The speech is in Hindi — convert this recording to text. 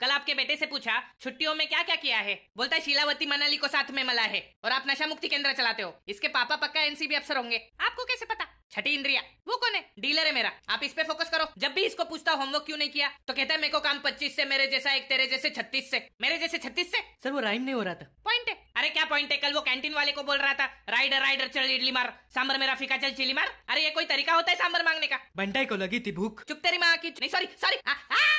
कल आपके बेटे से पूछा छुट्टियों में क्या क्या किया है बोलता है शीलावती मनाली को साथ में मला है और आप नशा मुक्ति केंद्र चलाते हो इसके पापा पक्का एनसीबी अफसर होंगे आपको कैसे पता छठी इंद्रिया वो कौन है डीलर है मेरा आप इस पे फोकस करो जब भी इसको पूछता हूँ होमवर्क क्यों नहीं किया तो कहता है मेरे को काम पच्चीस से मेरे जैसा एक तेरे जैसे छत्तीस से मेरे जैसे छत्तीस से सर वो राइम नहीं हो रहा था पॉइंट है अरे क्या पॉइंट है कल वो कैंटीन वाले को बोल रहा था राइडर राइडर चल इडली मार सांबर मेरा फीका चल चिली मार अरे ये कोई तरीका होता है सांबर मांगने का बंटाई को लगी थी भूख चुप तेरी माँ की नहीं सॉरी सॉरी